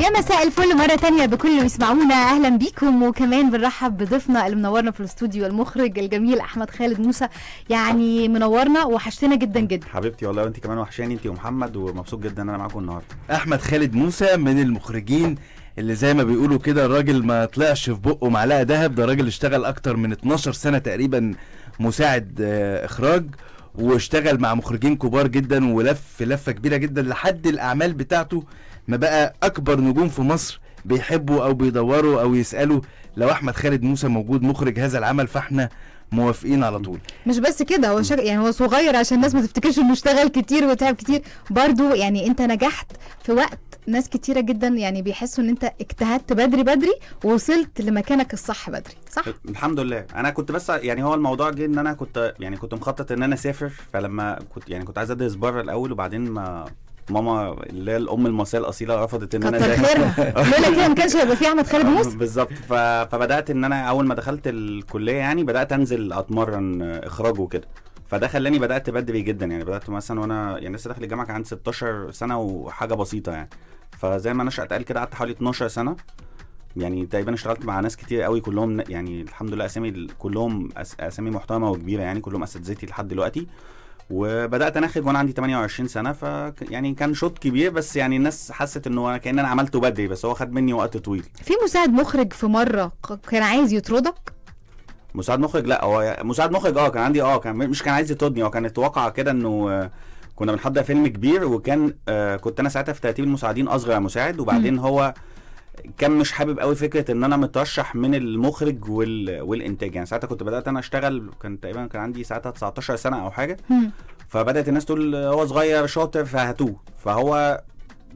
يا مساء الفل مرة تانية بكل يسمعونا أهلا بيكم وكمان بنرحب بضيفنا اللي منورنا في الاستوديو المخرج الجميل أحمد خالد موسى يعني منورنا وحشتنا جدا جدا حبيبتي والله وأنت كمان وحشاني أنت ومحمد ومبسوط جدا أن أنا معاكم النهاردة أحمد خالد موسى من المخرجين اللي زي ما بيقولوا كده الراجل ما طلعش في بقه معلقة دهب ده راجل اشتغل أكتر من 12 سنة تقريبا مساعد آه، إخراج واشتغل مع مخرجين كبار جدا ولف لفه كبيره جدا لحد الاعمال بتاعته ما بقى اكبر نجوم في مصر بيحبوا او بيدوروا او يسالوا لو احمد خالد موسى موجود مخرج هذا العمل فاحنا موافقين على طول مش بس كده هو شك... يعني هو صغير عشان الناس ما تفتكرش انه اشتغل كتير وتعب كتير برضو يعني انت نجحت في وقت ناس كتيره جدا يعني بيحسوا ان انت اجتهدت بدري بدري ووصلت لمكانك الصح بدري صح الحمد لله انا كنت بس يعني هو الموضوع جه ان انا كنت يعني كنت مخطط ان انا اسافر فلما كنت يعني كنت عايز ادرس بره الاول وبعدين ما ماما اللي هي الام المصريه الاصيله رفضت ان انا اذاكر لك ايه يعني ما كانش هيبقى في احمد خالد موسى بالظبط فبدات ان انا اول ما دخلت الكليه يعني بدات انزل اتمرن اخراج وكده فده خلاني بدات بدري جدا يعني بدات مثلا وانا يعني لسه داخل الجامعه كان عندي 16 سنه وحاجه بسيطه يعني فزي ما نشأت قال كده قعدت حوالي 12 سنه يعني تقريبا اشتغلت مع ناس كتير قوي كلهم يعني الحمد لله اسامي كلهم اسامي محترمه وكبيره يعني كلهم اساتذتي لحد دلوقتي وبدات اناخد وانا عندي 28 سنه ف يعني كان شوط كبير بس يعني الناس حست انه كان انا عملته بدري بس هو خد مني وقت طويل في مساعد مخرج في مره كان عايز يطردك مساعد مخرج لا هو مساعد مخرج اه كان عندي اه كان مش كان عايز يطردني هو كانت واقعه كده انه آه، كنا بنحضر فيلم كبير وكان آه كنت انا ساعتها في ترتيب المساعدين اصغر مساعد وبعدين م. هو كان مش حابب قوي فكره ان انا مترشح من المخرج وال... والانتاج يعني ساعتها كنت بدات انا اشتغل كان تقريبا كان عندي ساعتها 19 سنه او حاجه فبدات الناس تقول هو صغير شاطر فهاتوه فهو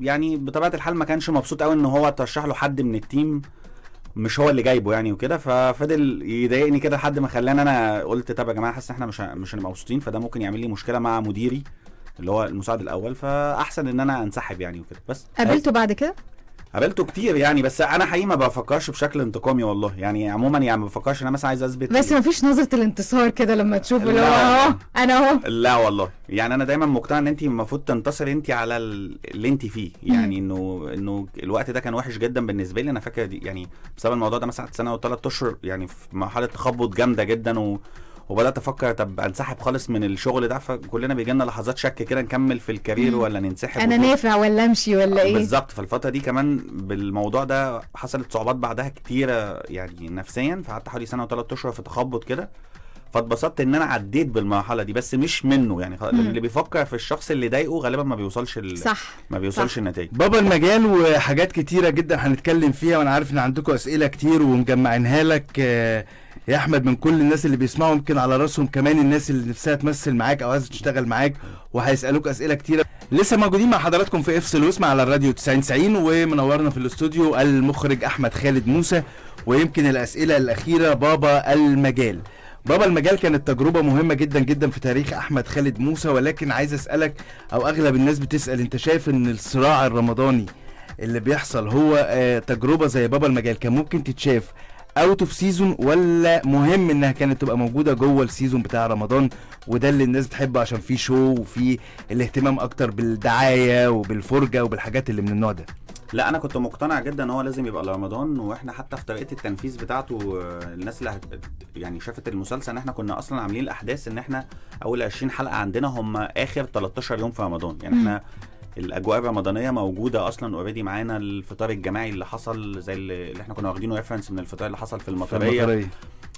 يعني بطبيعه الحال ما كانش مبسوط قوي ان هو ترشح له حد من التيم مش هو اللي جايبه يعني وكده ففضل يضايقني كده لحد ما خلاني انا قلت طب يا جماعه حاسس ان احنا مش مش هنبقى مبسوطين فده ممكن يعمل لي مشكله مع مديري اللي هو المساعد الاول فاحسن ان انا انسحب يعني وكده بس قابلته بعد كده قابلته كتير يعني بس انا حقيقي ما بفكرش بشكل انتقامي والله يعني عموما يعني ما بفكرش انا مثلا عايز اثبت بس ما فيش نظره الانتصار كده لما تشوف اللي هو اهو انا اهو لا والله يعني انا دايما مقتنع ان انت المفروض تنتصري انت على اللي انت فيه يعني انه انه الوقت ده كان وحش جدا بالنسبه لي انا فاكر يعني بسبب الموضوع ده مثلا سنه وثلاث اشهر يعني في مرحله تخبط جامده جدا و وبدات افكر طب انسحب خالص من الشغل ده فكلنا بيجي لنا لحظات شك كده نكمل في الكارير ولا ننسحب انا نافع ولا امشي ولا ايه بالظبط فالفتره دي كمان بالموضوع ده حصلت صعوبات بعدها كتيره يعني نفسيا فقعدت حوالي سنه وثلاث اشهر في تخبط كده فاتبسطت ان انا عديت بالمرحله دي بس مش منه يعني اللي بيفكر في الشخص اللي ضايقه غالبا ما بيوصلش ال... صح ما بيوصلش النتائج بابا المجال وحاجات كتيره جدا هنتكلم فيها وانا عارف ان عندكم اسئله كتير ومجمعينها لك آه يا احمد من كل الناس اللي بيسمعوا يمكن على راسهم كمان الناس اللي نفسها تمثل معاك او عايزه تشتغل معاك وهيسالوك اسئله كتيره لسه موجودين مع حضراتكم في افصل واسمع على الراديو 90 90 ومنورنا في الاستوديو المخرج احمد خالد موسى ويمكن الاسئله الاخيره بابا المجال بابا المجال كانت تجربة مهمة جدا جدا في تاريخ أحمد خالد موسى ولكن عايز أسألك أو أغلب الناس بتسأل أنت شايف إن الصراع الرمضاني اللي بيحصل هو آه، تجربة زي بابا المجال كان ممكن تتشاف اوت اوف سيزون ولا مهم انها كانت تبقى موجوده جوه السيزون بتاع رمضان وده اللي الناس بتحبه عشان فيه شو وفيه الاهتمام اكتر بالدعايه وبالفرجه وبالحاجات اللي من النوع ده لا انا كنت مقتنع جدا ان هو لازم يبقى لرمضان واحنا حتى في طريقه التنفيذ بتاعته الناس اللي يعني شافت المسلسل ان احنا كنا اصلا عاملين الاحداث ان احنا اول 20 حلقه عندنا هم اخر 13 يوم في رمضان يعني احنا الاجواء الرمضانيه موجوده اصلا اوريدي معانا الفطار الجماعي اللي حصل زي اللي احنا كنا واخدينه ريفرنس من الفطار اللي حصل في المطريه, في المطرية.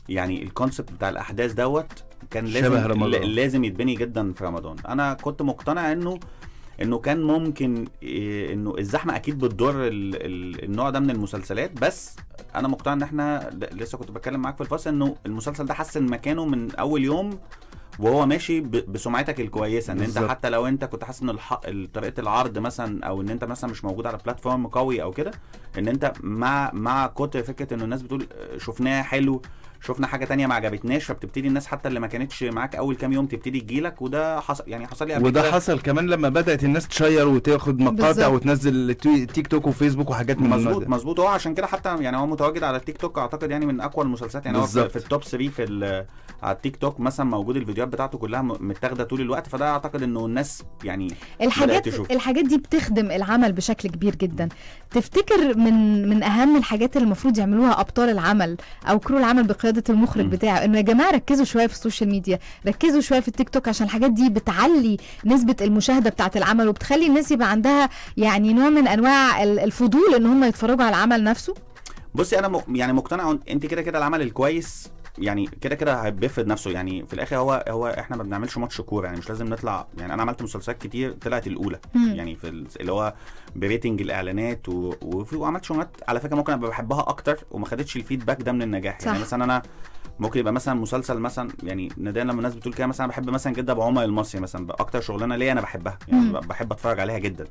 يعني الكونسبت بتاع الاحداث دوت كان لازم رمضان. لازم يتبني جدا في رمضان انا كنت مقتنع انه انه كان ممكن إيه انه الزحمه اكيد بتضر النوع ده من المسلسلات بس انا مقتنع ان احنا لسه كنت بتكلم معاك في الفصل انه المسلسل ده حسن مكانه من اول يوم وهو ماشي بسمعتك الكويسه ان بالزبط. انت حتى لو انت كنت حاسس ان طريقه العرض مثلا او ان انت مثلا مش موجود على بلاتفورم قوي او كده ان انت مع مع كتر فكره انه الناس بتقول آه، شفناه حلو شفنا حاجه تانية ما عجبتناش فبتبتدي الناس حتى اللي ما كانتش معاك اول كام يوم تبتدي تجيلك وده حصل يعني حصل لي قبل وده كده. حصل كمان لما بدات الناس تشير وتاخد مقاطع وتنزل تيك توك وفيسبوك وحاجات من مظبوط مظبوط هو عشان كده حتى يعني هو متواجد على التيك توك اعتقد يعني من اقوى المسلسلات يعني هو في التوب 3 في على التيك توك مثلا موجود الفيديوهات بتاعته كلها متاخده طول الوقت فده اعتقد انه الناس يعني الحاجات الحاجات دي بتخدم العمل بشكل كبير جدا تفتكر من من اهم الحاجات اللي المفروض يعملوها ابطال العمل او كرو العمل بقياده ارادة المخرج بتاعه انه يا جماعة ركزوا شوية في السوشيال ميديا ركزوا شوية في التيك توك عشان الحاجات دي بتعلي نسبة المشاهدة بتاعة العمل وبتخلي الناس يبقى عندها يعني نوع من انواع الفضول ان هم يتفرجوا على العمل نفسه بصي انا م... يعني مقتنع انت كده كده العمل الكويس يعني كده كده هيبفد نفسه يعني في الاخر هو هو احنا ما بنعملش ماتش كوره يعني مش لازم نطلع يعني انا عملت مسلسلات كتير طلعت الاولى مم. يعني في اللي هو بريتنج الاعلانات و... وفي وعملت شغلات على فكره ممكن ابقى بحبها اكتر وما خدتش الفيدباك ده من النجاح يعني صح. يعني مثلا انا ممكن يبقى مثلا مسلسل مثلا يعني نادرا لما الناس بتقول كده مثلا بحب مثلا جدا ابو عمر المصري مثلا اكتر شغلانه ليا انا بحبها يعني مم. بحب اتفرج عليها جدا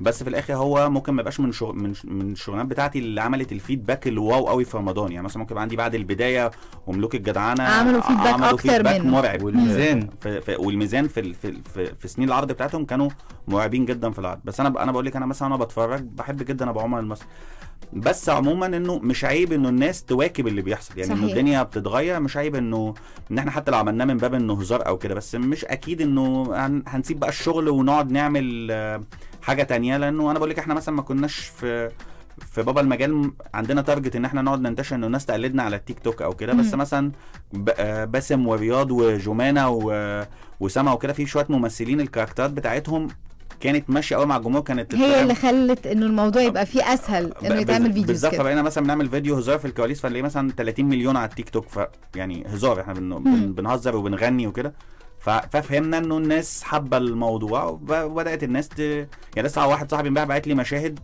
بس في الاخر هو ممكن ما يبقاش من شغ... من من الشغلانات بتاعتي اللي عملت الفيدباك الواو قوي في رمضان يعني مثلا ممكن يبقى عندي بعد البدايه وملوك الجدعنه عملوا فيدباك آه، عملوا اكتر فيدباك منه مرعب والميزان في في والميزان في في في, في سنين العرض بتاعتهم كانوا مرعبين جدا في العرض بس انا انا بقول لك انا مثلا انا بتفرج بحب جدا ابو عمر المصري بس عموما انه مش عيب انه الناس تواكب اللي بيحصل يعني انه الدنيا بتتغير مش عيب انه ان احنا حتى لو عملناه من باب انه هزار او كده بس مش اكيد انه هنسيب بقى الشغل ونقعد نعمل حاجه تانية لانه انا بقول لك احنا مثلا ما كناش في في بابا المجال عندنا تارجت ان احنا نقعد ننتشر ان الناس تقلدنا على التيك توك او كده بس مثلا آه، باسم ورياض وجمانه وسما وكده في شويه ممثلين الكاركترات بتاعتهم كانت ماشيه قوي مع الجمهور كانت هي اللي خلت انه الموضوع يبقى فيه آه، اسهل انه يتعمل فيديوز بالظبط فبقينا مثلا بنعمل فيديو هزار في الكواليس فنلاقي مثلا 30 مليون على التيك توك ف يعني هزار احنا بنهزر وبنغني وكده ففهمنا انه الناس حابه الموضوع وبدات الناس ت... يعني لسه واحد صاحبي امبارح بعت لي مشاهد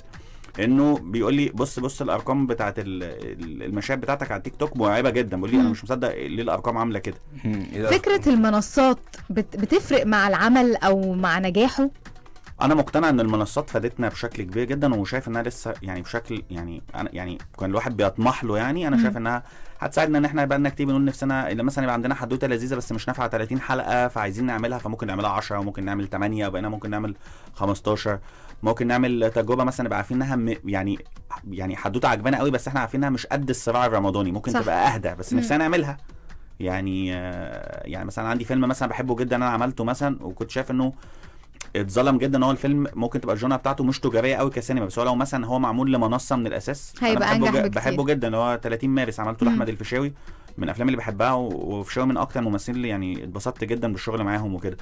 انه بيقول لي بص بص الارقام بتاعت المشاهد بتاعتك على التيك توك مرعبه جدا بيقول لي انا مش مصدق ليه الارقام عامله كده إيه فكره المنصات بتفرق مع العمل او مع نجاحه انا مقتنع ان المنصات فادتنا بشكل كبير جدا وشايف انها لسه يعني بشكل يعني انا يعني كان الواحد بيطمح له يعني انا شايف انها هتساعدنا ان احنا بقى لنا كتير بنقول نفسنا اللي مثلا يبقى عندنا حدوته لذيذه بس مش نافعه 30 حلقه فعايزين نعملها فممكن نعملها 10 وممكن نعمل 8 وبقينا ممكن نعمل 15 ممكن نعمل تجربه مثلا نبقى عارفين انها يعني يعني حدوته عجبانا قوي بس احنا عارفين انها مش قد الصراع الرمضاني ممكن صح. تبقى اهدى بس نفسنا نعملها يعني آه، يعني مثلا عندي فيلم مثلا بحبه جدا انا عملته مثلا وكنت شايف انه اتظلم جدا ان هو الفيلم ممكن تبقى الجونه بتاعته مش تجاريه قوي كسينما بس هو لو مثلا هو معمول لمنصه من الاساس هيبقى انجح بكتير بحبه جدا اللي هو 30 مارس عملته لاحمد الفيشاوي من الافلام اللي بحبها وفيشاوي من اكتر الممثلين اللي يعني اتبسطت جدا بالشغل معاهم وكده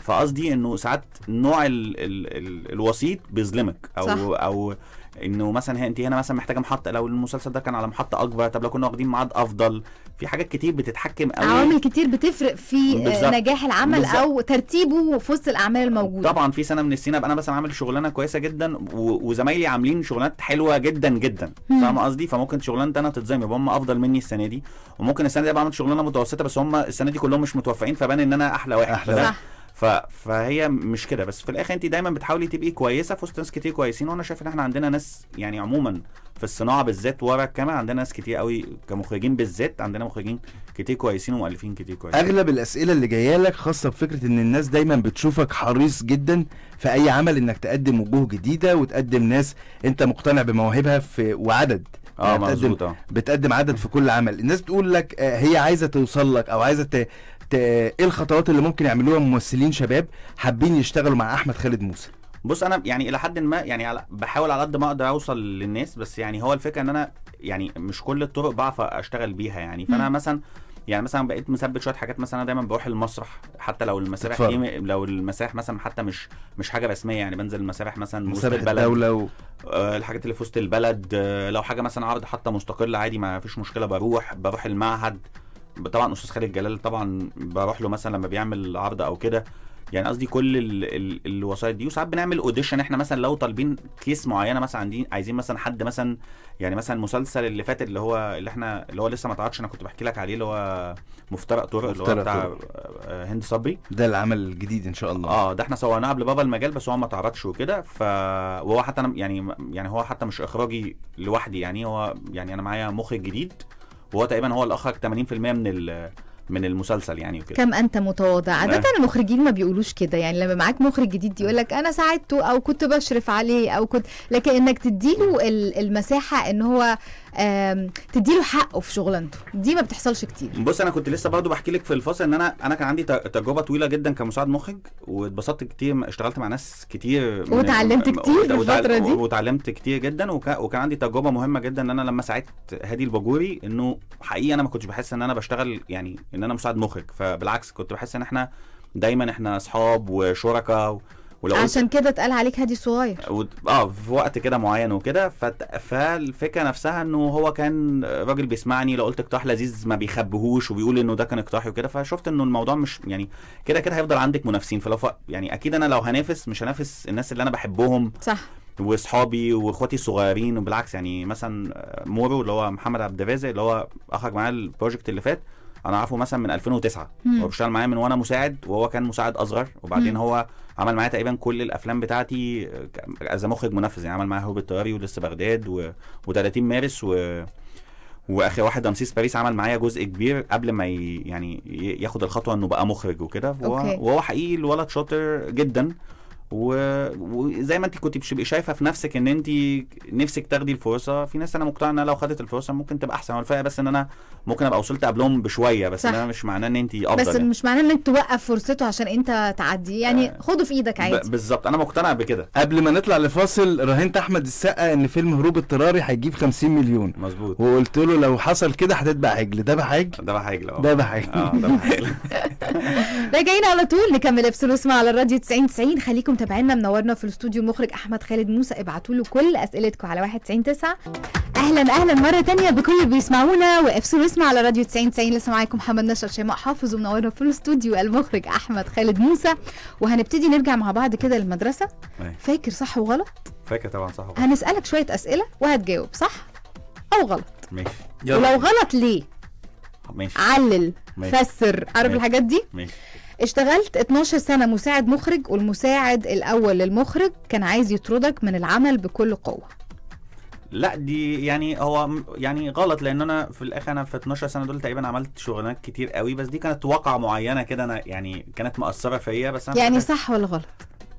فقصدي انه ساعات نوع الـ الـ الوسيط بيظلمك او صح. او انه مثلا هي انت هنا مثلا محتاجه محطه لو المسلسل ده كان على محطه اكبر طب لو كنا واخدين ميعاد افضل في حاجات كتير بتتحكم قوي عوامل كتير بتفرق في آه، بالزبط. نجاح العمل بالزبط. او ترتيبه في وسط الاعمال الموجوده طبعا في سنه من السنين ابقى انا مثلا عامل شغلانه كويسه جدا وزمايلي عاملين شغلانات حلوه جدا جدا فاهم قصدي فممكن شغلانتي انا تتظلم يبقى هم افضل مني السنه دي وممكن السنه دي ابقى عامل شغلانه متوسطه بس هم السنه دي كلهم مش متوفقين فبان ان انا احلى واحد أحلى. صح. ف... فهي مش كده بس في الاخر انت دايما بتحاولي تبقي كويسه في وسط ناس كتير كويسين وانا شايف ان احنا عندنا ناس يعني عموما في الصناعه بالذات ورا الكاميرا عندنا ناس كتير قوي كمخرجين بالذات عندنا مخرجين كتير كويسين ومؤلفين كتير كويسين اغلب الاسئله اللي جايه لك خاصه بفكره ان الناس دايما بتشوفك حريص جدا في اي عمل انك تقدم وجوه جديده وتقدم ناس انت مقتنع بمواهبها في وعدد اه مظبوط بتقدم آه. عدد في كل عمل الناس بتقول لك آه، هي عايزه توصل لك او عايزه ايه الخطوات اللي ممكن يعملوها ممثلين شباب حابين يشتغلوا مع احمد خالد موسى بص انا يعني الى حد ما يعني على بحاول على قد ما اقدر اوصل للناس بس يعني هو الفكره ان انا يعني مش كل الطرق بعرف اشتغل بيها يعني فانا م. مثلا يعني مثلا بقيت مثبت شويه حاجات مثلا انا دايما بروح المسرح حتى لو المسارح ايه لو المسارح مثلا حتى مش مش حاجه رسميه يعني بنزل المسارح مثلا وسط البلد الدولة و... آه الحاجات اللي في وسط البلد آه لو حاجه مثلا عرض حتى مستقل عادي ما فيش مشكله بروح بروح المعهد طبعا استاذ خالد جلال طبعا بروح له مثلا لما بيعمل عرض او كده يعني قصدي كل الوسائط دي وساعات بنعمل اوديشن احنا مثلا لو طالبين كيس معينه مثلا عندي عايزين مثلا حد مثلا يعني مثلا مسلسل اللي فات اللي هو اللي احنا اللي هو لسه ما اتعرضش انا كنت بحكي لك عليه اللي هو مفترق طرق اللي هو بتاع آه، هند صبري ده العمل الجديد ان شاء الله اه ده احنا صورناه قبل بابا المجال بس هو ما اتعرضش وكده ف وهو حتى انا يعني يعني هو حتى مش اخراجي لوحدي يعني هو يعني انا معايا مخرج جديد وهو تقريبا هو اللي اخرج 80% من من المسلسل يعني وكده كم انت متواضع عاده المخرجين ما بيقولوش كده يعني لما معاك مخرج جديد يقول لك انا ساعدته او كنت بشرف عليه او كنت لكن انك تديله المساحه ان هو تديله حقه في شغلانته دي ما بتحصلش كتير بص انا كنت لسه برضه بحكي لك في الفاصل ان انا انا كان عندي تجربه طويله جدا كمساعد مخرج واتبسطت كتير اشتغلت مع ناس كتير وتعلمت كتير الفتره دي وتعلمت كتير جدا وكان عندي تجربه مهمه جدا ان انا لما ساعدت هادي الباجوري انه حقيقي انا ما كنتش بحس ان انا بشتغل يعني ان انا مساعد مخرج فبالعكس كنت بحس ان احنا دايما احنا اصحاب وشركاء ولو عشان كده اتقال عليك هادي صغير و... اه في وقت كده معين وكده فت... فالفكره نفسها انه هو كان راجل بيسمعني لو قلت اقتراح لذيذ ما بيخبهوش وبيقول انه ده كان اقتراحي وكده فشفت انه الموضوع مش يعني كده كده هيفضل عندك منافسين فلو ف... يعني اكيد انا لو هنافس مش هنافس الناس اللي انا بحبهم صح واصحابي واخواتي الصغيرين وبالعكس يعني مثلا مورو اللي هو محمد عبد الرازق اللي هو اخرج معايا البروجكت اللي فات انا عارفه مثلا من 2009 هو بيشتغل معايا من وانا مساعد وهو كان مساعد اصغر وبعدين هو عمل معايا تقريبا كل الافلام بتاعتي از مخرج منفذ يعني عمل معايا هوب الطياري ولسه بغداد و... و30 مارس و واخر واحد رمسيس باريس عمل معايا جزء كبير قبل ما ي... يعني ياخد الخطوه انه بقى مخرج وكده وهو... وهو حقيقي الولد شاطر جدا وزي ما انت كنت بتبقي شايفه في نفسك ان انت نفسك تاخدي الفرصه في ناس انا مقتنعه انها لو خدت الفرصه ممكن تبقى احسن والفرق بس ان انا ممكن ابقى وصلت قبلهم بشويه بس انا مش معناه ان انت افضل بس يعني. مش معناه انك توقف فرصته عشان انت تعدي يعني آه خده في ايدك عادي بالظبط انا مقتنع بكده قبل ما نطلع لفاصل راهنت احمد السقا ان فيلم هروب اضطراري هيجيب 50 مليون مظبوط وقلت له لو حصل كده هتتبع عجل ده بحجل ده بحجل اه ده بحجل اه ده بحجل راجعين على طول نكمل ابسلوس مع على الراديو 90 90 خليكم متابعينا منورنا في الاستوديو المخرج احمد خالد موسى ابعتوا له كل اسئلتكم على 199 اهلا اهلا مره تانية بكل اللي بيسمعونا سو اسمع على راديو 90 90 لسه معاكم محمد نشر شيماء حافظ ومنورنا في الاستوديو المخرج احمد خالد موسى وهنبتدي نرجع مع بعض كده للمدرسه فاكر صح وغلط فاكر طبعا صح وغلط هنسالك شويه اسئله وهتجاوب صح او غلط ماشي ولو غلط ليه ماشي علل ماشي. فسر عارف الحاجات دي ماشي اشتغلت 12 سنة مساعد مخرج والمساعد الأول للمخرج كان عايز يطردك من العمل بكل قوة لا دي يعني هو يعني غلط لان انا في الاخر انا في 12 سنه دول تقريبا عملت شغلانات كتير قوي بس دي كانت واقعه معينه كده انا يعني كانت مأثره فيا بس انا يعني صح ولا غلط؟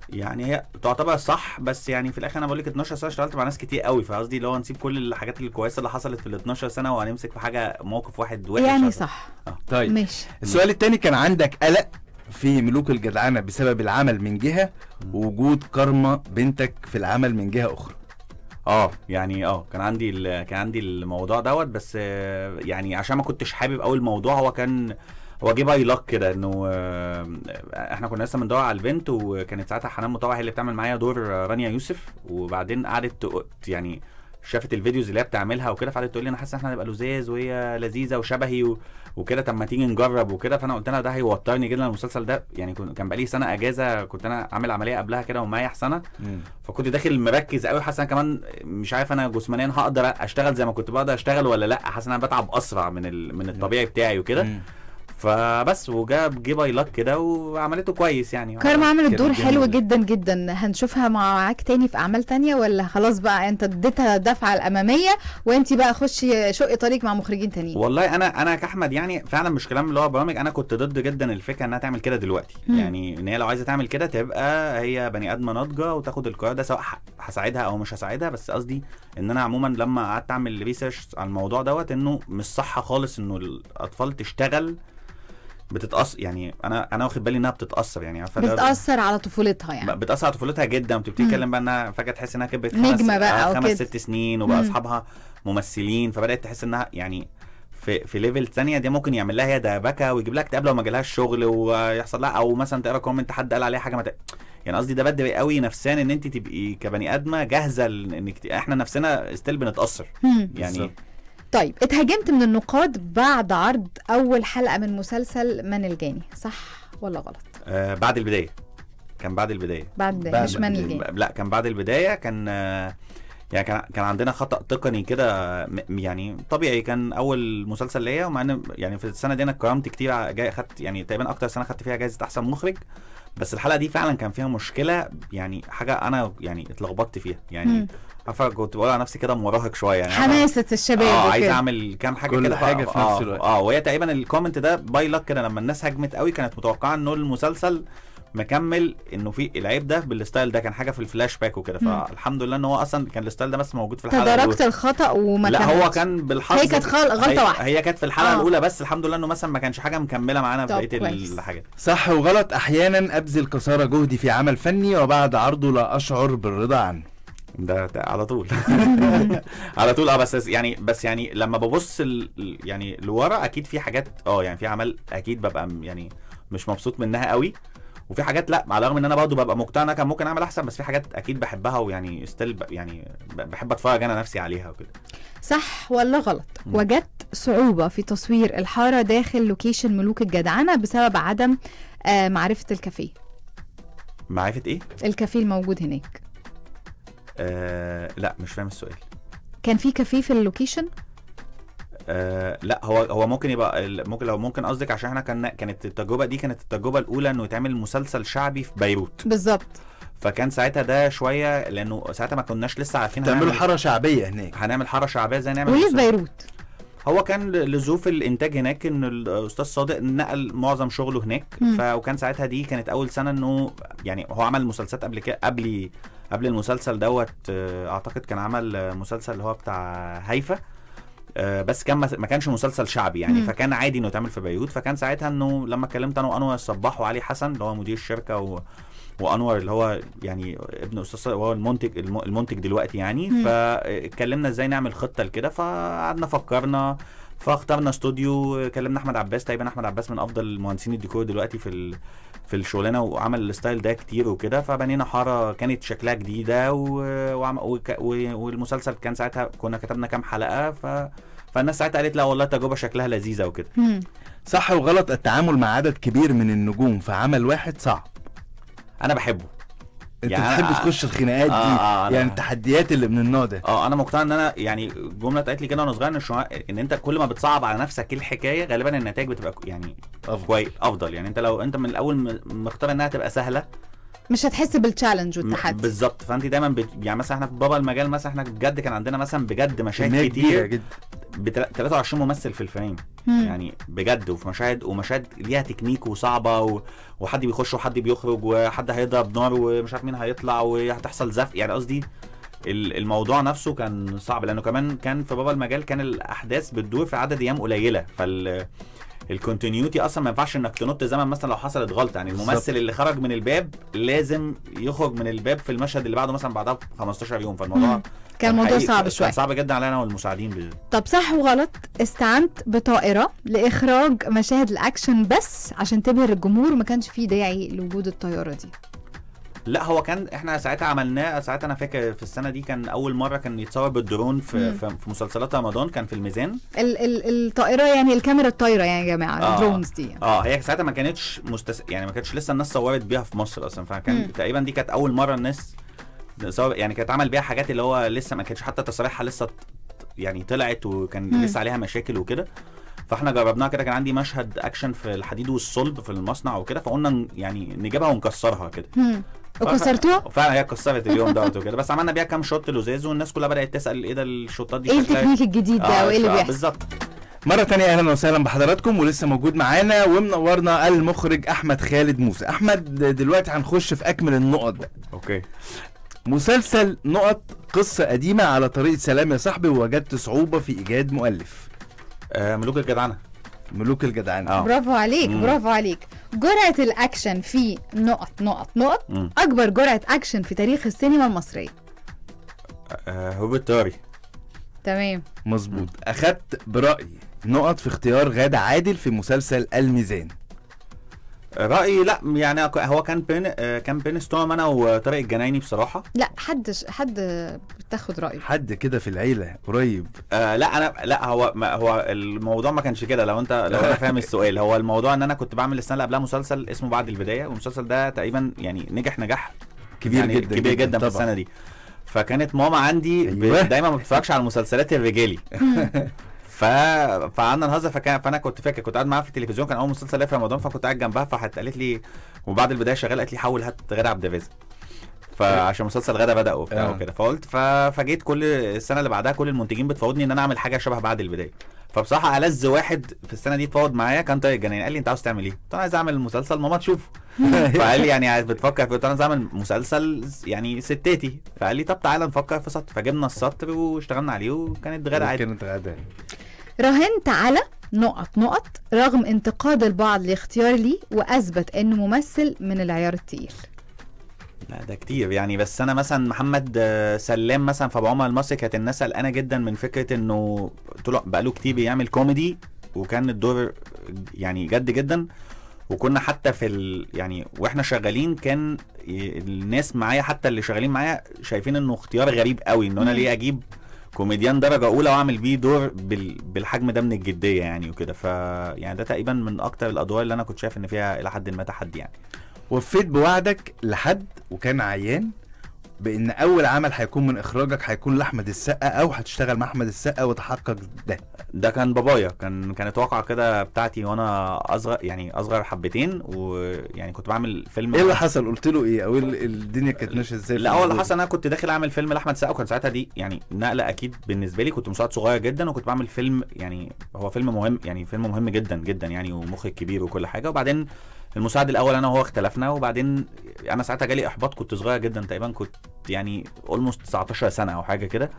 يعني هي تعتبر صح بس يعني في الاخر انا بقول لك 12 سنه اشتغلت مع ناس كتير قوي فقصدي اللي هو نسيب كل الحاجات الكويسه اللي حصلت في ال 12 سنه وهنمسك في حاجه موقف واحد وحش يعني صح آه. طيب ماشي السؤال الثاني كان عندك قلق في ملوك الجدعنه بسبب العمل من جهه ووجود كارما بنتك في العمل من جهه اخرى اه يعني اه كان عندي كان عندي الموضوع دوت بس آه، يعني عشان ما كنتش حابب قوي الموضوع هو كان هو جه باي لك كده انه آه، احنا كنا لسه بندور على البنت وكانت ساعتها حنان مطوع هي اللي بتعمل معايا دور آه، رانيا يوسف وبعدين قعدت يعني شافت الفيديوز اللي هي بتعملها وكده فقعدت تقول لي انا حاسه ان احنا هنبقى لذاذ وهي لذيذه وشبهي و... وكده طب ما تيجي نجرب وكده فانا قلت لها ده هيوترني جدا المسلسل ده يعني كان بقالي سنه اجازه كنت انا عامل عمليه قبلها كده ومريح سنه فكنت داخل مركز قوي حاسس انا كمان مش عارف انا جسمانيا هقدر اشتغل زي ما كنت بقدر اشتغل ولا لا حاسس ان انا بتعب اسرع من ال... من الطبيعي بتاعي وكده فبس وجاب جه باي لك كده وعملته كويس يعني كارما آه، عملت دور حلو يعني. جدا جدا هنشوفها معاك تاني في اعمال تانية ولا خلاص بقى انت اديتها دفعه الاماميه وانت بقى خشي شق طريق مع مخرجين تانيين والله انا انا كاحمد يعني فعلا مش كلام اللي هو برامج انا كنت ضد جدا الفكره انها تعمل كده دلوقتي م. يعني ان هي لو عايزه تعمل كده تبقى هي بني ادمه ناضجه وتاخد القرار ده سواء هساعدها او مش هساعدها بس قصدي ان انا عموما لما قعدت اعمل ريسيرش على الموضوع دوت انه مش صح خالص انه الاطفال تشتغل بتتأثر يعني انا انا واخد بالي انها بتتاثر يعني بتتاثر على طفولتها يعني بتاثر على طفولتها جدا وبتبتدي تتكلم بقى انها فجاه تحس انها كبرت خمس نجمه بقى آه، خمس ست سنين وبقى اصحابها ممثلين فبدات تحس انها يعني في في ليفل ثانيه دي ممكن يعمل لها هي دعبكه ويجيب لها اكتئاب لو ما جالهاش شغل ويحصل لها او مثلا تقرا كومنت حد قال عليها حاجه ما تق... يعني قصدي ده بدري قوي نفسيا ان انت تبقي كبني ادمه جاهزه انك احنا نفسنا ستيل بنتاثر يعني بالزبط. طيب اتهاجمت من النقاد بعد عرض اول حلقه من مسلسل من الجاني صح ولا غلط آه بعد البدايه كان بعد البدايه بعد البدايه مش من الجاني لا كان بعد البدايه كان آه يعني كان كان عندنا خطا تقني كده يعني طبيعي كان اول مسلسل ليا ومع ان يعني في السنه دي انا اتكرمت كتير جاي خدت يعني تقريبا اكتر سنه خدت فيها جائزه احسن مخرج بس الحلقه دي فعلا كان فيها مشكله يعني حاجه انا يعني اتلخبطت فيها يعني عارفه كنت بقول على نفسي كده مراهق شويه يعني حماسه الشباب اه عايز اعمل كام حاجه كل كده حاجه آه، في نفس آه، الوقت اه وهي تقريبا الكومنت ده باي لك كده لما الناس هجمت قوي كانت متوقعه انه المسلسل مكمل انه في العيب ده بالستايل ده كان حاجه في الفلاش باك وكده فالحمد لله ان هو اصلا كان الستايل ده بس موجود في الحلقه الاولى تداركت الخطا وما لا هو كان بالحظ هي كانت غلطه واحده هي كانت في الحلقه آه. الاولى بس الحمد لله انه مثلا ما كانش حاجه مكمله معانا في بقيه الحاجات صح وغلط احيانا ابذل قصارى جهدي في عمل فني وبعد عرضه لا اشعر بالرضا عنه ده, ده على طول على طول اه بس يعني بس يعني لما ببص ال يعني لورا اكيد في حاجات اه يعني في عمل اكيد ببقى يعني مش مبسوط منها قوي وفي حاجات لا على الرغم ان انا برضه ببقى مقتنع كان ممكن اعمل احسن بس في حاجات اكيد بحبها ويعني ستيل يعني بحب اتفرج انا نفسي عليها وكده صح ولا غلط م. وجدت صعوبة في تصوير الحارة داخل لوكيشن ملوك الجدعنة بسبب عدم آه، معرفة الكافيه معرفة ايه؟ الكافيه الموجود هناك آه لا مش فاهم السؤال كان في كافيه في اللوكيشن آه، لا هو هو ممكن يبقى ممكن لو ممكن قصدك عشان احنا كان كانت التجربه دي كانت التجربه الاولى انه يتعمل مسلسل شعبي في بيروت بالظبط فكان ساعتها ده شويه لانه ساعتها ما كناش لسه عارفين تعملوا حاره شعبيه هناك هنعمل حاره شعبيه زي نعمل وليه في بيروت هو كان لظروف الانتاج هناك ان الاستاذ صادق نقل معظم شغله هناك ف... وكان ساعتها دي كانت اول سنه انه يعني هو عمل مسلسلات قبل كده قبل قبل المسلسل دوت آه، اعتقد كان عمل مسلسل اللي هو بتاع هيفا آه بس كان ما كانش مسلسل شعبي يعني مم. فكان عادي انه يتعمل في بيروت فكان ساعتها انه لما كلمت انا وانور الصباح وعلي حسن اللي هو مدير الشركه و وانور اللي هو يعني ابن استاذ هو المنتج المنتج دلوقتي يعني فاتكلمنا ازاي نعمل خطه لكده فقعدنا فكرنا فاخترنا استوديو كلمنا احمد عباس تقريبا احمد عباس من افضل مهندسين الديكور دلوقتي في ال... في الشغلانه وعمل الستايل ده كتير وكده فبنينا حاره كانت شكلها جديده و... وعم... و... والمسلسل كان ساعتها كنا كتبنا كام حلقه ف فالناس ساعتها قالت لا والله تجربه شكلها لذيذه وكده صح وغلط التعامل مع عدد كبير من النجوم في عمل واحد صعب انا بحبه انت يعني بتحب تخش الخناقات دي آه آه يعني التحديات اللي من النوع ده اه انا مقتنع ان انا يعني جمله اتقالت لي كده وانا صغير ان شو... ان انت كل ما بتصعب على نفسك إيه الحكايه غالبا النتائج بتبقى يعني افضل كوي... افضل يعني انت لو انت من الاول مختار انها تبقى سهله مش هتحس بالتشالنج والتحدي بالظبط فانت دايما بت... يعني مثلا احنا في بابا المجال مثلا احنا بجد كان عندنا مثلا بجد مشاهد كتير جدا ب 23 ممثل في الفريم يعني بجد وفي مشاهد ومشاهد ليها تكنيك وصعبه و... وحد بيخش وحد بيخرج وحد هيضرب نار ومش عارف مين هيطلع وهتحصل زف يعني قصدي الموضوع نفسه كان صعب لانه كمان كان في بابا المجال كان الاحداث بتدور في عدد ايام قليله فال الكونتينيوتي اصلا ما ينفعش انك تنط زمن مثلا لو حصلت غلطه يعني الممثل اللي خرج من الباب لازم يخرج من الباب في المشهد اللي بعده مثلا بعدها ب 15 يوم فالموضوع كان الموضوع صعب شويه صعب جدا علينا والمساعدين بي... طب صح وغلط استعنت بطائره لاخراج مشاهد الاكشن بس عشان تبهر الجمهور ما كانش في داعي لوجود الطياره دي لا هو كان احنا ساعتها عملناه ساعتها انا فاكر في السنه دي كان اول مره كان يتصور بالدرون في في, في مسلسلات رمضان كان في الميزان ال ال الطائره يعني الكاميرا الطايره يعني يا جماعه آه الدرونز دي يعني. اه هي ساعتها ما كانتش مستس... يعني ما كانتش لسه الناس صورت بيها في مصر اصلا فكان مم. تقريبا دي كانت اول مره الناس يعني كانت عمل بيها حاجات اللي هو لسه ما كانتش حتى تصريحها لسه يعني طلعت وكان مم. لسه عليها مشاكل وكده فاحنا جربناها كده كان عندي مشهد اكشن في الحديد والصلب في المصنع وكده فقلنا يعني نجيبها ونكسرها كده وكسرتوها؟ فعلا هي اتكسرت اليوم دوت وكده بس عملنا بيها كام شوت لزاز والناس كلها بدات تسال ايه ده الشوتات دي ايه التكنيك الجديد ده آه، وايه اللي آه، بيحصل؟ بالظبط مرة تانية أهلا وسهلا بحضراتكم ولسه موجود معانا ومنورنا المخرج أحمد خالد موسى أحمد دلوقتي هنخش في أكمل النقط ده. أوكي مسلسل نقط قصة قديمة على طريقة سلام يا صاحبي ووجدت صعوبة في إيجاد مؤلف آه ملوك الجدعنة ملوك الجدعنة آه. برافو عليك برافو عليك جرعه الاكشن في نقط نقط نقط م. اكبر جرعه اكشن في تاريخ السينما المصريه أه، هو الطاري تمام مظبوط اخدت برايي نقط في اختيار غادة عادل في مسلسل الميزان رايي لا يعني هو كان بين آه، كان بين ستوم انا وطارق الجنايني بصراحه لا حد حد بتاخد رايه حد كده في العيله قريب آه لا انا لا هو ما هو الموضوع ما كانش كده لو انت لو انا فاهم السؤال هو الموضوع ان انا كنت بعمل السنه اللي قبلها مسلسل اسمه بعد البدايه والمسلسل ده تقريبا يعني نجح نجاح كبير يعني جدا كبير جدا, جداً في السنه دي فكانت ماما عندي أيوة. دايما ما بتتفرجش على المسلسلات الرجالي ف... فقعدنا نهزر فكان فانا كنت فاكر كنت قاعد معاها في التلفزيون كان اول مسلسل ليا في رمضان فكنت قاعد جنبها فقالت لي وبعد البدايه شغاله قالت لي حول هات غير عبد الرازق فعشان مسلسل غدا بدا وبتاع آه. وكده فقلت فجيت كل السنه اللي بعدها كل المنتجين بتفاوضني ان انا اعمل حاجه شبه بعد البدايه فبصراحه ألذ واحد في السنه دي اتفاوض معايا كان طارق الجناني قال لي انت عاوز تعمل ايه؟ قلت له عايز اعمل مسلسل ماما تشوفه فقال لي يعني بتفكر في إيه؟ قلت له عايز اعمل مسلسل يعني ستاتي فقال لي طب تعالى نفكر في سطر فجبنا السطر واشتغلنا عليه وكانت غدا عادي كانت غدا راهنت على نقط نقط رغم انتقاد البعض لاختيار لي واثبت انه ممثل من العيار الثقيل لا ده كتير يعني بس انا مثلا محمد آه، سلام مثلا في ابو عمر المصري كانت الناس قلقانه جدا من فكره انه طلع بقاله كتير بيعمل كوميدي وكان الدور يعني جد جدا وكنا حتى في ال... يعني واحنا شغالين كان الناس معايا حتى اللي شغالين معايا شايفين انه اختيار غريب قوي ان انا ليه اجيب كوميديان درجه اولى واعمل بيه دور بال... بالحجم ده من الجديه يعني وكده ف يعني ده تقريبا من اكتر الادوار اللي انا كنت شايف ان فيها الى حد ما تحدي يعني وفيت بوعدك لحد وكان عيان بان اول عمل هيكون من اخراجك هيكون لاحمد السقا او هتشتغل مع احمد السقا وتحقق ده ده كان بابايا كان كانت واقعه كده بتاعتي وانا اصغر يعني اصغر حبتين ويعني كنت بعمل فيلم ايه اللي حصل قلت له ايه او إيه الدنيا كانت ماشيه ازاي لا هو اللي حصل انا كنت داخل اعمل فيلم لاحمد السقا وكان ساعتها دي يعني نقله اكيد بالنسبه لي كنت مساعد صغير جدا وكنت بعمل فيلم يعني هو فيلم مهم يعني فيلم مهم جدا جدا يعني ومخرج كبير وكل حاجه وبعدين المساعد الاول انا وهو اختلفنا وبعدين انا ساعتها جالي احباط كنت صغير جدا تقريبا كنت يعني اولموست 19 سنه او حاجه كده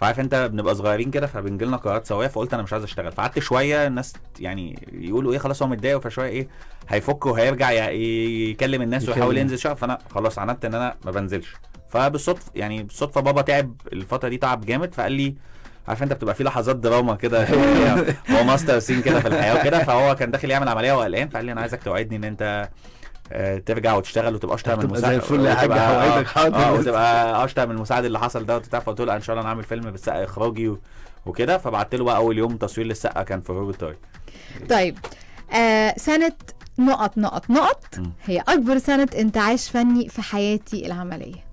فعارف انت بنبقى صغيرين كده فبنجيلنا قرارات سويه فقلت انا مش عايز اشتغل فقعدت شويه الناس يعني يقولوا ايه خلاص هو متضايق فشويه ايه هيفك وهيرجع يكلم الناس يكلم. ويحاول ينزل شقه فانا خلاص عنت ان انا ما بنزلش فبالصدفه يعني بالصدفه بابا تعب الفتره دي تعب جامد فقال لي عارف انت بتبقى في لحظات دراما كده هو ماستر سين كده في الحياه وكده فهو كان داخل يعمل عمليه وقلقان إيه؟ فقال لي انا عايزك توعدني ان انت آه، ترجع وتشتغل وتبقى اشطر من المساعد زي الفل يا حاج حاضر آه، وتبقى اشطر من المساعد اللي حصل ده وبتاع فقلت له ان شاء الله انا عامل فيلم بالسقا اخراجي وكده فبعت له بقى اول يوم تصوير للسقا كان في هروب الطريق طيب آه سنه نقط نقط نقط هي اكبر سنه انتعاش فني في حياتي العمليه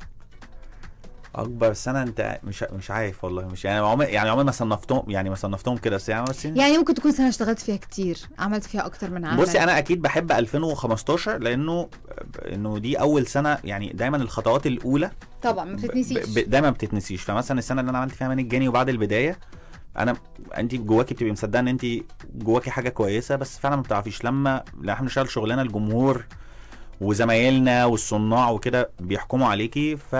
اكبر سنه انت مش مش عارف والله مش يعني عمر يعني عمر ما صنفتهم يعني ما صنفتهم كده بس يعني بس يعني ممكن تكون سنه اشتغلت فيها كتير عملت فيها اكتر من عمل بصي انا اكيد بحب 2015 لانه انه دي اول سنه يعني دايما الخطوات الاولى طبعا ما بتتنسيش دايما ما بتتنسيش فمثلا السنه اللي انا عملت فيها من الجاني وبعد البدايه انا انت جواكي بتبقي مصدقه ان انت جواكي حاجه كويسه بس فعلا ما بتعرفيش لما احنا بنشتغل شغلانه الجمهور وزمايلنا والصناع وكده بيحكموا عليكي ف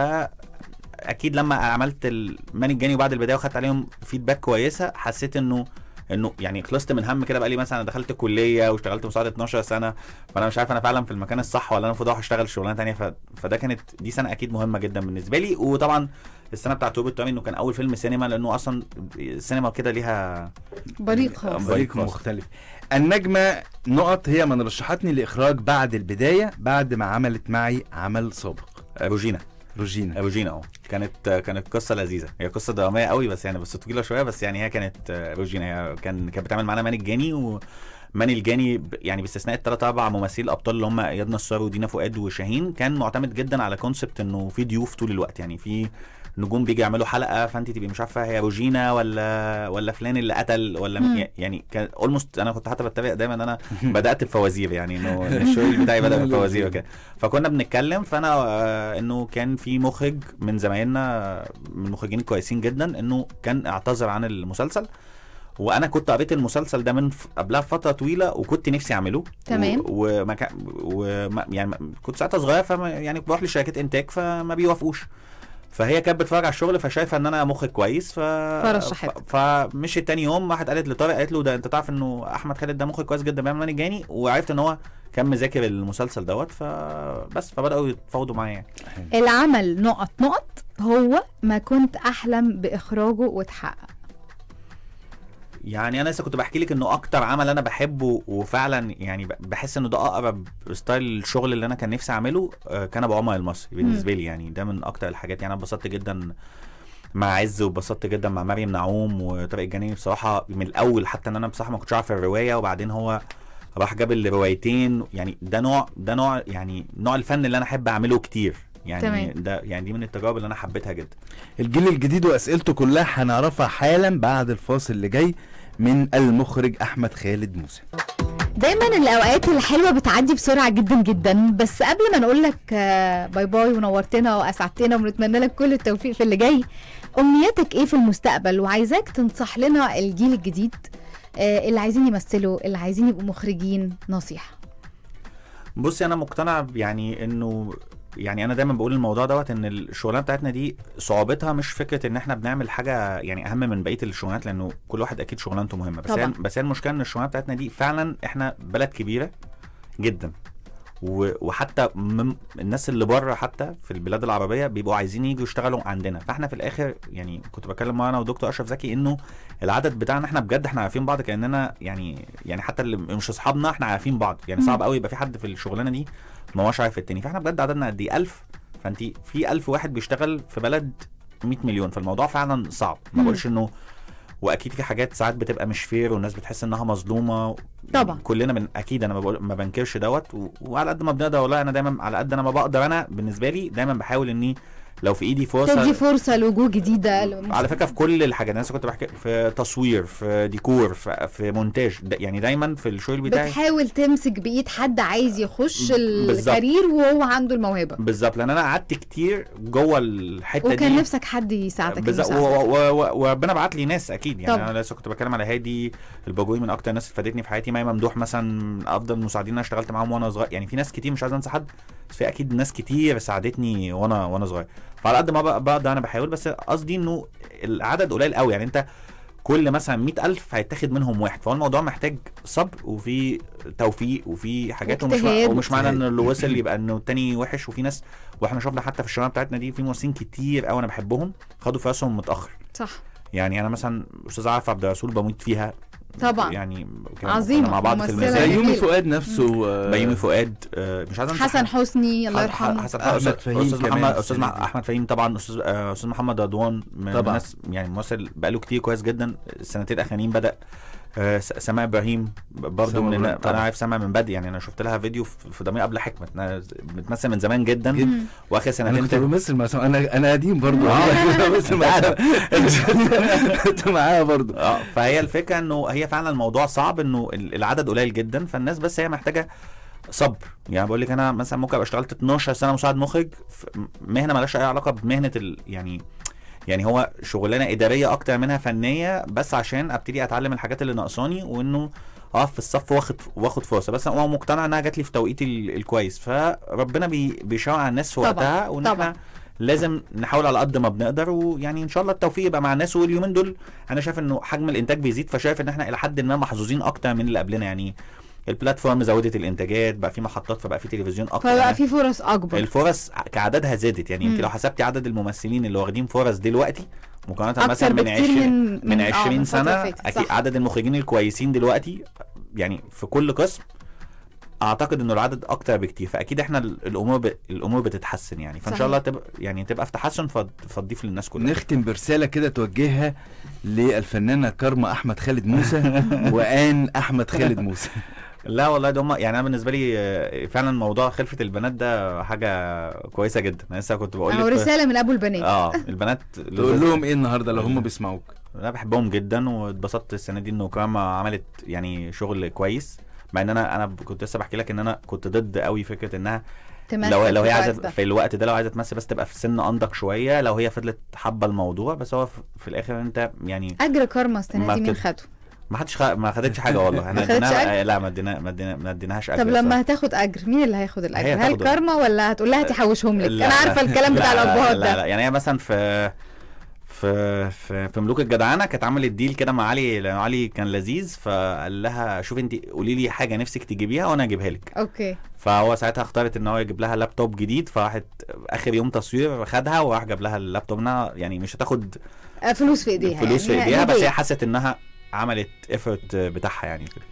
اكيد لما عملت الماني الجاني وبعد البدايه وخدت عليهم فيدباك كويسه حسيت انه انه يعني خلصت من هم كده بقى لي مثلا دخلت كليه واشتغلت مساعد 12 سنه فانا مش عارف انا فعلا في المكان الصح ولا انا المفروض اروح اشتغل شغلانه ثانيه فده كانت دي سنه اكيد مهمه جدا بالنسبه لي وطبعا السنه بتاعت توبي تامي انه كان اول فيلم سينما لانه اصلا السينما كده ليها بريق خاص بريق مختلف النجمه نقط هي من رشحتني لاخراج بعد البدايه بعد ما عملت معي عمل سابق روجينا آه، روجينا روجينا اه كانت كانت قصه لذيذه هي قصه دراميه قوي بس يعني بس طويله شويه بس يعني هي كانت روجينا هي كان كانت بتعمل معانا ماني الجاني و ماني الجاني يعني باستثناء الثلاث اربع ممثلين الابطال اللي هم اياد نصار ودينا فؤاد وشاهين كان معتمد جدا على كونسبت انه في ضيوف طول الوقت يعني في نجوم بيجي يعملوا حلقه فانت تبقي مش عارفه هي روجينا ولا ولا فلان اللي قتل ولا مم. يعني كان اولموست انا كنت حتى بتفق دايما ان انا بدات بفوازير يعني انه الشغل بتاعي بدا بفوازير وكده فكنا بنتكلم فانا آه انه كان في مخرج من زمايلنا من المخرجين الكويسين جدا انه كان اعتذر عن المسلسل وانا كنت قريت المسلسل ده من قبلها فتره طويله وكنت نفسي اعمله تمام وما كان و... يعني كنت ساعتها صغير فما يعني بروح لشركات انتاج فما بيوافقوش فهي كانت بتتفرج على الشغل فشايفه ان انا مخي كويس ف فرشحت فمشي تاني يوم واحد قالت لطارق قالت له ده انت تعرف انه احمد خالد ده مخي كويس جدا بيعمل ماني جاني وعرفت ان هو كان مذاكر المسلسل دوت فبس فبداوا يتفاوضوا معايا يعني. العمل نقط نقط هو ما كنت احلم باخراجه وتحقق يعني انا لسه كنت بحكي لك انه اكتر عمل انا بحبه وفعلا يعني بحس انه ده اقرب ستايل الشغل اللي انا كان نفسي اعمله آه، كان ابو عمر المصري بالنسبه لي يعني ده من اكتر الحاجات يعني انا اتبسطت جدا مع عز وبسطت جدا مع مريم نعوم وطارق الجنيني بصراحه من الاول حتى ان انا بصراحه ما كنتش عارف الروايه وبعدين هو راح جاب الروايتين يعني ده نوع ده نوع يعني نوع الفن اللي انا احب اعمله كتير يعني تمام. ده يعني دي من التجارب اللي انا حبيتها جدا الجيل الجديد واسئلته كلها هنعرفها حالا بعد الفاصل اللي جاي من المخرج احمد خالد موسى دايما الاوقات الحلوه بتعدي بسرعه جدا جدا بس قبل ما نقول لك باي باي ونورتنا واسعدتنا ونتمنى لك كل التوفيق في اللي جاي امنياتك ايه في المستقبل وعايزاك تنصح لنا الجيل الجديد آه، اللي عايزين يمثلوا اللي عايزين يبقوا مخرجين نصيحه بصي انا مقتنع يعني انه يعني انا دايما بقول الموضوع دوت ان الشغلانه بتاعتنا دي صعوبتها مش فكره ان احنا بنعمل حاجه يعني اهم من بقيه الشغلانات لانه كل واحد اكيد شغلانته مهمه بس هي بس هي المشكله ان الشغلانه بتاعتنا دي فعلا احنا بلد كبيره جدا وحتى الناس اللي بره حتى في البلاد العربيه بيبقوا عايزين يجوا يشتغلوا عندنا فاحنا في الاخر يعني كنت بتكلم انا ودكتور اشرف زكي انه العدد بتاعنا احنا بجد احنا عارفين بعض كاننا يعني يعني حتى اللي مش اصحابنا احنا عارفين بعض يعني صعب قوي يبقى في حد في الشغلانه دي ما هوش عارف التاني فاحنا بجد عددنا قد ايه 1000 فانت في 1000 واحد بيشتغل في بلد 100 مليون فالموضوع فعلا صعب ما بقولش انه واكيد في حاجات ساعات بتبقى مش فير والناس بتحس انها مظلومه طبعا كلنا من اكيد انا ما, ما بنكرش دوت وعلى قد ما بنقدر والله انا دايما على قد انا ما بقدر انا بالنسبه لي دايما بحاول اني لو في ايدي فرصه تدي فرصه لوجوه جديده على فكره في كل الحاجات انا لسه كنت بحكي في تصوير في ديكور في, في مونتاج دا يعني دايما في الشغل بتاعي بتحاول تمسك بايد حد عايز يخش الكارير وهو عنده الموهبه بالظبط لان انا قعدت كتير جوه الحته وكان دي وكان نفسك حد يساعدك بالظبط وربنا بعت لي ناس اكيد يعني طب. انا لسه كنت بتكلم على هادي البجوي من اكتر الناس اللي فادتني في حياتي ماي ممدوح مثلا من افضل المساعدين انا اشتغلت معاهم وانا صغير يعني في ناس كتير مش عايز انسى حد بس في اكيد ناس كتير ساعدتني وانا وانا صغير فعلى قد ما بقدر انا بحاول بس قصدي انه العدد قليل قوي يعني انت كل مثلا 100000 هيتاخد منهم واحد فهو الموضوع محتاج صبر وفي توفيق وفي حاجات ومش معنى ومش معنى ان اللي وصل يبقى انه التاني وحش وفي ناس واحنا شفنا حتى في الشغلانه بتاعتنا دي في ممثلين كتير قوي انا بحبهم خدوا فرصهم متاخر صح يعني انا مثلا استاذ عارف عبد الرسول بموت فيها طبعا يعني عظيمه مع بعض في المزايا آه، بيومي فؤاد نفسه آه، بيومي فؤاد مش عايز حسن حسني الله يرحمه حسن احمد فهيم استاذ محمد استاذ احمد فهيم طبعا استاذ آه، استاذ محمد رضوان من الناس يعني ممثل بقاله كتير كويس جدا السنتين الاخرانيين بدا آه، سماء ابراهيم برضو من انا عارف سماء من بدري يعني انا شفت لها فيديو في ضمير قبل حكمه انا بتمثل من زمان جدا واخر سنتين انا كنت بمثل مع سماء انا انا قديم برضو اه كنت معاها برضو اه فهي الفكره انه هي فعلا الموضوع صعب انه العدد قليل جدا فالناس بس هي محتاجه صبر يعني بقول لك انا مثلا ممكن ابقى اشتغلت 12 سنه مساعد مخرج مهنه مالهاش اي علاقه بمهنه يعني يعني هو شغلانه اداريه اكتر منها فنيه بس عشان ابتدي اتعلم الحاجات اللي ناقصاني وانه اقف في الصف واخد واخد فرصه بس انا مقتنع انها جات لي في توقيتي الكويس فربنا بي بيشاور على الناس في وقتها وان احنا لازم نحاول على قد ما بنقدر ويعني ان شاء الله التوفيق يبقى مع الناس واليومين دول انا شايف انه حجم الانتاج بيزيد فشايف ان احنا الى حد ما محظوظين اكتر من اللي قبلنا يعني البلاتفورم زودت الانتاجات بقى في محطات فبقى في تلفزيون اكتر فبقى في فرص اكبر الفرص كعددها زادت يعني انت لو حسبتي عدد الممثلين اللي واخدين فرص دلوقتي مقارنه مثلا من 20 من, 20 آه، سنه اكيد عدد المخرجين الكويسين دلوقتي يعني في كل قسم اعتقد انه العدد اكتر بكتير فاكيد احنا الامور ب... الامور بتتحسن يعني فان صحيح. شاء الله تبقى يعني تبقى في تحسن فتضيف للناس كلها نختم برساله كده توجهها للفنانه كارما احمد خالد موسى وان احمد خالد موسى لا والله ده هم يعني انا بالنسبه لي آه، فعلا موضوع خلفه البنات ده حاجه كويسه جدا انا لسه كنت بقول لك رساله من ابو البنات اه البنات تقول لهم ايه النهارده لو هم بيسمعوك انا بحبهم جدا واتبسطت السنه دي انه كراما عملت يعني شغل كويس مع ان انا انا كنت لسه بحكي لك ان انا كنت ضد قوي فكره انها لو لو هي عايزه في الوقت ده لو عايزه تمثل بس تبقى في سن انضج شويه لو هي فضلت حابه الموضوع بس هو في الاخر انت يعني اجر كارما السنه دي مين خده ما حدش خ... ما خدتش حاجه والله احنا اديناها آه، لا ما ادينا ما ادينا ما اديناهاش اجر طب لما هتاخد اجر مين اللي هياخد الاجر؟ هل كارما ولا هتقول لها تحوشهم لك؟ انا عارفه الكلام بتاع الابهات ده لا لا يعني هي مثلا في في في, في ملوك الجدعانه كانت عملت ديل كده مع علي لان علي كان لذيذ فقال لها شوف انت قولي لي حاجه نفسك تجيبيها وانا اجيبها لك اوكي فهو ساعتها اختارت ان هو يجيب لها لابتوب جديد فراحت اخر يوم تصوير خدها وراح جاب لها اللابتوب انها يعني مش هتاخد آه، فلوس في ايديها فلوس في يعني، ايديها بس هي حست انها عملت ايفورت بتاعها يعني كده